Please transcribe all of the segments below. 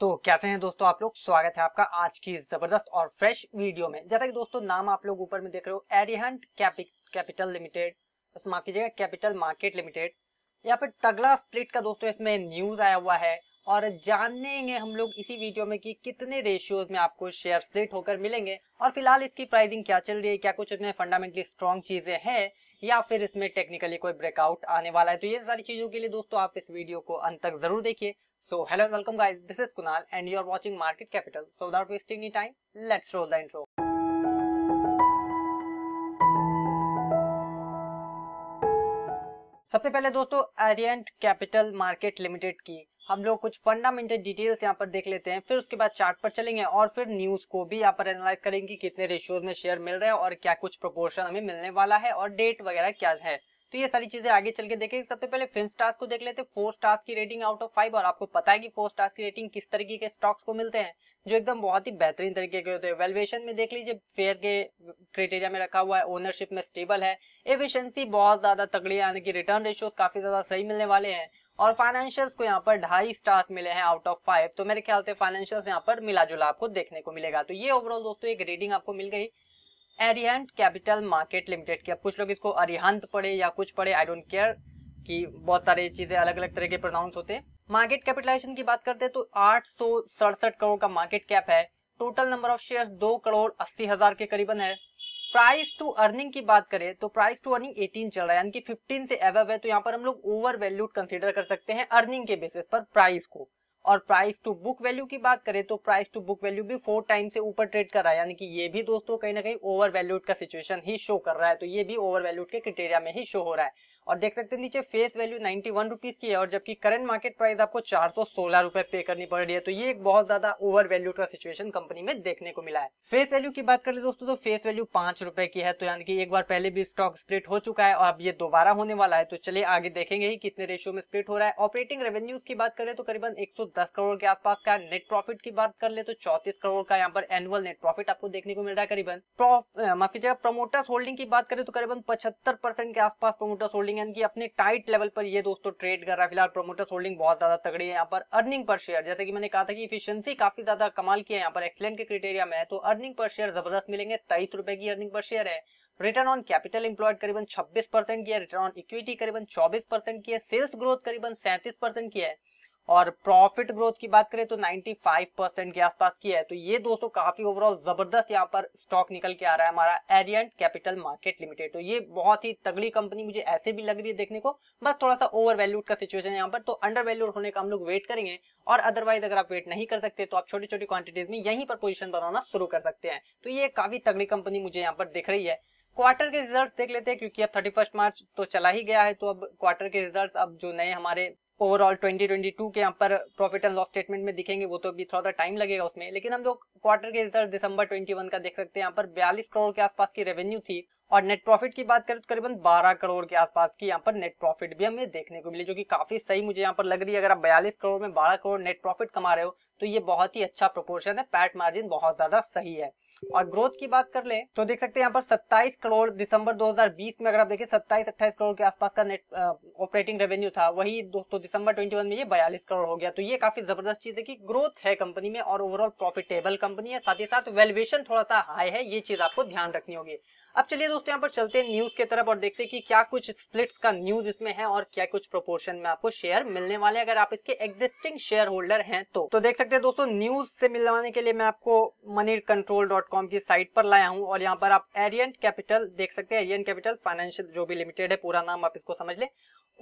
तो कैसे हैं दोस्तों आप लोग स्वागत है आपका आज की जबरदस्त और फ्रेश वीडियो में जैसा कि दोस्तों नाम आप लोग ऊपर में देख रहे हो एरिहंट कैपिटल लिमिटेड माफ कीजिएगा कैपिटल मार्केट लिमिटेड यहाँ पर तगड़ा स्प्लिट का दोस्तों इसमें न्यूज आया हुआ है और जानेंगे हम लोग इसी वीडियो में कि कितने रेशियोज में आपको शेयर स्प्लिट होकर मिलेंगे और फिलहाल इसकी प्राइसिंग क्या चल रही है क्या कुछ इसमें फंडामेंटली स्ट्रॉन्ग चीजें हैं या फिर इसमें टेक्निकली कोई ब्रेकआउट आने वाला है तो ये सारी चीजों के लिए दोस्तों आप इस वीडियो को अंत तक जरूर देखिए So hello and welcome guys, this is Kunal and you are watching Market Capital. So without wasting any time, let's roll the intro. सबसे पहले दोस्तों एरियंट कैपिटल मार्केट लिमिटेड की हम लोग कुछ फंडामेंटल डिटेल्स यहाँ पर देख लेते हैं फिर उसके बाद चार्ट पर चलेंगे और फिर न्यूज को भी यहाँ पर एनालाइज करेंगे कितने रेशियोज में शेयर मिल रहे हैं और क्या कुछ प्रोपोर्शन हमें मिलने वाला है और डेट वगैरह क्या है तो ये सारी चीजें आगे चल के देखेंगे सबसे पहले फिन स्टार्स को देख लेते हैं फोर स्टार्स की रेटिंग आउट ऑफ फाइव और आपको पता है कि फोर स्टार्स की रेटिंग किस तरीके के स्टॉक्स को मिलते हैं जो एकदम बहुत ही बेहतरीन तरीके के होते हैं वेलुएशन में देख लीजिए फेयर के क्राइटेरिया में रखा हुआ है ओनरशिप में स्टेबल है एफिशियंसी बहुत ज्यादा तगड़ी यानी कि रिटर्न रेशियो काफी ज्यादा सही मिलने वाले हैं और फाइनेंशियल्स को यहाँ पर ढाई स्टार्स मिले हैं आउट ऑफ फाइव तो मेरे ख्याल से फाइनेंशियल्स यहाँ पर मिला जुला आपको देखने को मिलेगा तो ये ओवरऑल दोस्तों एक रेटिंग आपको मिल गई एरियंट कैपिटल मार्केट लिमिटेड की अब कुछ लोग इसको अरिहंत पढ़े या कुछ पढ़े आई डोंट केयर कि बहुत सारी चीजें अलग अलग तरह के प्रोनाउंस होते हैं मार्केट कैपिटलाइजेशन की बात करते हैं तो आठ करोड़ का मार्केट कैप है टोटल नंबर ऑफ शेयर दो करोड़ अस्सी हजार के करीबन है प्राइस टू अर्निंग की बात करें तो प्राइस टू अर्निंग 18 चल रहा है यानी कि 15 से एवव है तो यहाँ पर हम लोग ओवर वैल्यूड कंसिडर कर सकते हैं अर्निंग के बेसिस पर प्राइस को और प्राइस टू बुक वैल्यू की बात करें तो प्राइस टू बुक वैल्यू भी फोर टाइम से ऊपर ट्रेड कर रहा है यानी कि ये भी दोस्तों कहीं ना कहीं ओवर वैल्यूड का सिचुएशन ही शो कर रहा है तो ये भी ओवर वैल्यूड के क्रिटेरिया में ही शो हो रहा है और देख सकते नीचे face value ninety one rupees की है और जबकि करंट मार्केट प्राइस आपको चार सौ सोलह रुपए पे करनी पड़ रही है तो ये एक बहुत ज्यादा ओवर वैल्यू का सिचुएशन कंपनी में देखने को मिला है फेस वैल्यू की बात करें दोस्तों तो फेस वैल्यू पांच रुपए की है तो यानी कि एक बार पहले भी स्टॉक स्प्लिट हो चुका है और अब ये दोबारा होने वाला है तो चलिए आगे देखेंगे ही कितने रेशियो में स्प्लिट हो रहा है ऑपरेटिंग रेवेन्यूज की बात करें तो करीबन एक करोड़ के आसपास का नेट प्रॉफिट की बात कर ले तो चौतीस करोड़ का यहाँ पर एनुअल नेट प्रॉफिट आपको देखने को मिल रहा है करीबन माफी जगह प्रमोटर्स होल्डिंग की बात करें तो करीबन पचहत्तर के आसपास प्रमोटर्स होल्डिंग ओरियन की अपने टाइट लेवल पर ये दोस्तों ट्रेड कर रहा है फिलहाल प्रोमोटर्स होल्डिंग बहुत ज्यादा तगड़ी है यहाँ पर अर्निंग पर शेयर जैसे कि मैंने कहा था कि इफिशियंसी काफी ज्यादा कमाल की है यहाँ पर एक्सलेंट के क्रिटेरिया में है तो अर्निंग पर शेयर जबरदस्त मिलेंगे तेईस रुपए की अर्निंग पर शेयर है रिटर्न ऑन कैपिटल इंप्लॉयड करीबन छब्बीस परसेंट की है रिटर्न ऑन इक्विटी करीबन चौबीस परसेंट की है सेल्स ग्रोथ करीबन सैंतीस परसेंट की है और प्रॉफिट ग्रोथ की बात करें तो 95 परसेंट के आसपास की है तो ये दोस्तों काफी ओवरऑल जबरदस्त यहाँ पर स्टॉक निकल के आ रहा है हमारा एरियंट कैपिटल मार्केट लिमिटेड तो ये बहुत ही तगड़ी कंपनी मुझे ऐसे भी लग रही है देखने को बस थोड़ा सा ओवर वैल्यूड का सिचुएशन है यहाँ पर तो अंडर वैल्यूड होने का हम लोग वेट करेंगे और अदरवाइज अगर आप वेट नहीं कर सकते तो आप छोटी छोटी क्वांटिटीज में यहीं पर पोजिशन बनाना शुरू कर सकते हैं तो ये काफी तगड़ी कंपनी मुझे यहाँ पर दिख रही है क्वार्टर के रिजल्ट देख लेते हैं क्योंकि अब थर्टी फर्स्ट मार्च तो चला ही गया है तो अब क्वार्टर के रिजल्ट अब जो नए हमारे ओवरऑल 2022 के यहाँ पर प्रॉफिट एंड लॉस स्टेटमेंट में दिखेंगे वो तो अभी थोड़ा सा टाइम लगेगा उसमें लेकिन हम लोग क्वार्टर के रिजल्ट दिसंबर 21 का देख सकते हैं यहाँ पर बयालीस करोड़ के आसपास की रेवेन्यू थी और नेट प्रॉफिट की बात करें तो करीबन 12 करोड़ के आसपास की यहाँ पर नेट प्रॉफिट भी हमें देखने को मिली जो कि काफी सही मुझे यहाँ पर लग रही है अगर आप बयालीस करोड़ में बारह करोड़ नेट प्रॉफिट कमा रहे हो तो ये बहुत ही अच्छा प्रोपोर्शन है पैट मार्जिन बहुत ज्यादा सही है और ग्रोथ की बात कर ले तो देख सकते हैं यहाँ पर 27 करोड़ दिसंबर 2020 में अगर आप देखें 27 28 करोड़ के आसपास का नेट ऑपरेटिंग रेवेन्यू था वही दोस्तों दिसंबर 21 में ये 42 करोड़ हो गया तो ये काफी जबरदस्त चीज है कि ग्रोथ है कंपनी में और ओवरऑल प्रॉफिटेबल कंपनी है साथ ही साथ वेल्युएशन थोड़ा सा हाई है ये चीज आपको ध्यान रखनी होगी अब चलिए दोस्तों यहाँ पर चलते हैं न्यूज की तरफ और देखते हैं कि क्या कुछ स्प्लिट का न्यूज इसमें है और क्या कुछ प्रोपोर्शन में आपको शेयर मिलने वाले अगर आप इसके एग्जिस्टिंग शेयर होल्डर हैं तो तो देख सकते हैं दोस्तों न्यूज से मिलवाने के लिए मैं आपको मनी कंट्रोल डॉट कॉम की साइट पर लाया हूँ और यहाँ पर आप एरियन कैपिटल देख सकते हैं एरियन कैपिटल फाइनेंशियल जो भी लिमिटेड है पूरा नाम आप इसको समझ लें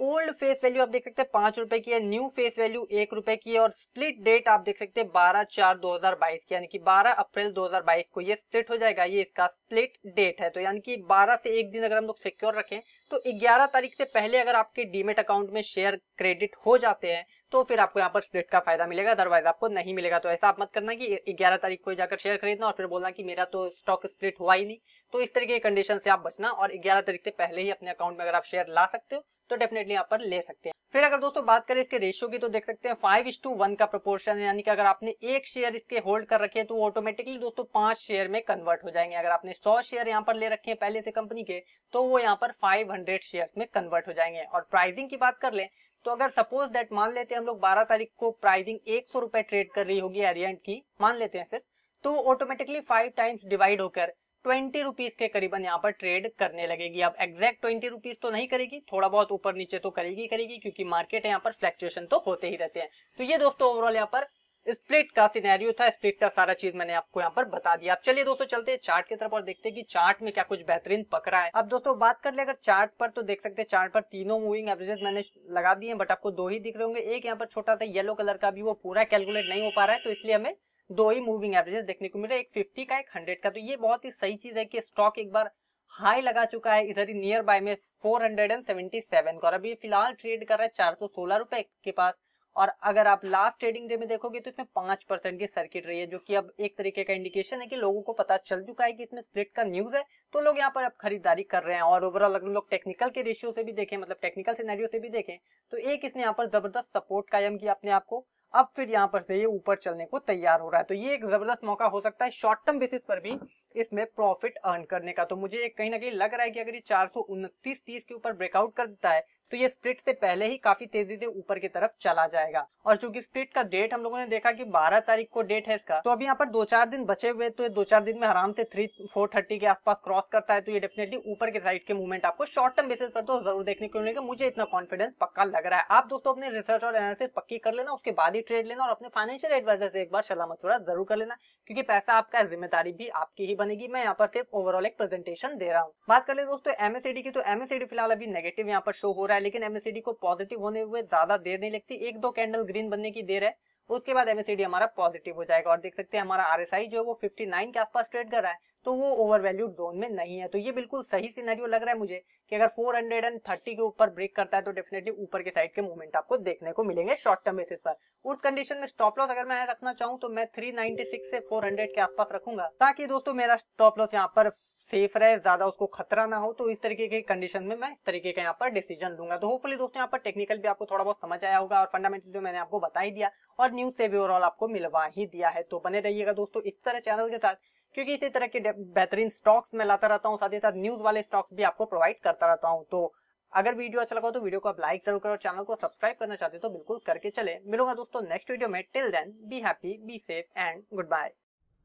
ओल्ड फेस वैल्यू आप देख सकते हैं पांच रुपए की है न्यू फेस वैल्यू एक रुपए की है और स्प्लिट डेट आप देख सकते हैं बारह चार दो हजार बाईस की यानी कि बारह अप्रैल दो हजार बाईस को ये स्प्लिट हो जाएगा ये इसका स्प्लिट डेट है तो यानी कि बारह से एक दिन अगर हम लोग सिक्योर रखें तो ग्यारह तारीख से पहले अगर आपके डीमेट अकाउंट में शेयर क्रेडिट हो जाते हैं तो फिर आपको यहाँ पर स्प्लिट का फायदा मिलेगा अदरवाइज आपको नहीं मिलेगा तो ऐसा आप मत करना कि ग्यारह तारीख को जाकर शेयर खरीदना और फिर बोलना कि मेरा तो स्टॉक स्प्लिट हुआ ही नहीं तो इस तरीके की कंडीशन से आप बचना और ग्यारह तारीख से पहले ही अपने अकाउंट में अगर आप शेयर ला सकते हो तो डेफिनेटली यहाँ पर ले सकते हैं फिर अगर दोस्तों बात करें इसके रेशियो की तो देख सकते हैं फाइव इस टू वन का प्रोपोर्शन है यानी कि अगर आपने एक शेयर इसके होल्ड कर रखे हैं तो ऑटोमेटिकली दोस्तों पांच शेयर में कन्वर्ट हो जाएंगे अगर आपने सौ शेयर यहाँ पर ले रखे हैं पहले से कंपनी के तो वो यहाँ पर फाइव हंड्रेड शेयर में कन्वर्ट हो जाएंगे और प्राइसिंग की बात कर ले तो अगर सपोज दैट मान लेते हैं हम लोग 12 तारीख को प्राइसिंग एक सौ रुपए ट्रेड कर रही होगी एरियंट की मान लेते हैं सिर्फ तो ऑटोमेटिकली फाइव टाइम्स डिवाइड होकर ट्वेंटी रुपीज के करीबन यहाँ पर ट्रेड करने लगेगी अब एग्जैक्ट ट्वेंटी रुपीज तो नहीं करेगी थोड़ा बहुत ऊपर नीचे तो करेगी करेगी क्योंकि मार्केट यहाँ पर फ्लैक्चुएशन तो होते ही रहते हैं तो ये दोस्तों ओवरऑल यहाँ पर स्प्लिट का सिनेरियो था स्प्लिट का सारा चीज मैंने आपको यहाँ पर बता दिया अब चलिए दोस्तों चलते हैं चार्ट की तरफ और देखते हैं कि चार्ट में क्या कुछ बेहतरीन पकड़ा है अब दोस्तों बात कर ले अगर चार्ट पर तो देख सकते हैं चार्ट पर तीनों मूविंग एवरेजेस मैंने लगा दिए बट आपको दो ही दिख रहे होंगे एक यहाँ पर छोटा था येलो कलर का भी वो पूरा कैलकुलेट नहीं हो पा रहा है तो इसलिए हमें दो ही मूविंग एवरेजेस देखने को मिल रहा है एक फिफ्टी का एक हंड्रेड का तो ये बहुत ही सही चीज है कि स्टॉक एक बार हाई लगा चुका है इधर ही नियर बाय में four hundred and seventy seven का और अभी फिलहाल ट्रेड कर रहा है चार सौ सोलह रुपए के पास और अगर आप लास्ट ट्रेडिंग डे में देखोगे तो इसमें पांच परसेंट की सर्किट रही है जो कि अब एक तरीके का इंडिकेशन है कि लोगों को पता चल चुका है कि इसमें स्प्लिट का न्यूज है तो लोग यहाँ पर अब खरीदारी कर रहे हैं और ओवरऑल अगर लोग टेक्निकल के रेशियो से भी देखें मतलब टेक्निकल सिनेरियो से भी देखें तो एक इसने यहाँ पर जबरदस्त सपोर्ट कायम किया अपने आप को अब फिर यहाँ पर से ये ऊपर चलने को तैयार हो रहा है तो ये एक जबरदस्त मौका हो सकता है शॉर्ट टर्म बेसिस पर भी इसमें प्रॉफिट अर्न करने का तो मुझे कहीं ना कहीं लग रहा है कि अगर ये चार सौ उनतीस तीस के ऊपर ब्रेकआउट कर देता है तो ये स्प्लिट से पहले ही काफी तेजी से ऊपर की तरफ चला जाएगा और चूंकि स्प्लिट का डेट हम लोगों ने देखा कि 12 तारीख को डेट है इसका तो अभी यहाँ पर दो चार दिन बचे हुए तो ये दो चार दिन में आराम से थ्री फोर थर्टी के आसपास क्रॉस करता है तो ये डेफिनेटली ऊपर के साइड के मूवमेंट आपको शॉर्ट टर्म बेसिस पर तो जरूर देखने को मिलेगा मुझे इतना कॉन्फिडेंस पक्का लग रहा है आप दोस्तों अपने रिसर्च और एनालिसिस पक्की कर लेना उसके बाद ही ट्रेड लेना और अपने फाइनेंशियल एडवाइजर से एक बार सलाह मशुरा जरूर कर लेना क्योंकि पैसा आपका जिम्मेदारी भी आपकी ही बनेगी मैं यहाँ पर सिर्फ ओवरऑल एक प्रेजेंटेशन दे रहा हूँ बात कर ले दोस्तों एमएसईडी की तो एमएसईडी फिलहाल अभी नेगेटिव यहाँ पर शो हो रहा है रहा है लेकिन एमएससीडी को पॉजिटिव होने में ज्यादा देर नहीं लगती एक दो कैंडल ग्रीन बनने की देर है उसके बाद एमएससीडी हमारा पॉजिटिव हो जाएगा और देख सकते हैं हमारा आरएसआई जो है वो 59 के आसपास ट्रेड कर रहा है तो वो ओवर वैल्यूड जोन में नहीं है तो ये बिल्कुल सही सिनेरियो लग रहा है मुझे कि अगर 430 के ऊपर ब्रेक करता है तो डेफिनेटली ऊपर के साइड के मूवमेंट आपको देखने को मिलेंगे शॉर्ट टर्म बेसिस पर उस कंडीशन में स्टॉप लॉस अगर मैं रखना चाहूँ तो मैं 396 से 400 के आसपास रखूंगा ताकि दोस्तों मेरा स्टॉप लॉस यहाँ पर सेफ रहे ज्यादा उसको खतरा ना हो तो इस तरीके के कंडीशन में मैं इस तरीके का यहाँ पर डिसीजन दूंगा तो होपफुली दोस्तों यहाँ पर टेक्निकल भी आपको थोड़ा बहुत समझ आया होगा और फंडामेंटल जो मैंने आपको बता ही दिया और न्यूज से भी ओवरऑल आपको मिलवा ही दिया है तो बने रहिएगा दोस्तों इस तरह चैनल के साथ क्योंकि इसी तरह के बेहतरीन स्टॉक्स मैं लाता रहता हूँ साथ ही साथ न्यूज वाले स्टॉक्स भी आपको प्रोवाइड करता रहता हूँ तो अगर वीडियो अच्छा लगा तो वीडियो को आप लाइक जरूर करो और चैनल को सब्सक्राइब करना चाहते हो तो बिल्कुल करके चले मिलूंगा दोस्तों नेक्स्ट वीडियो में till then be happy be safe and goodbye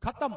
खत्म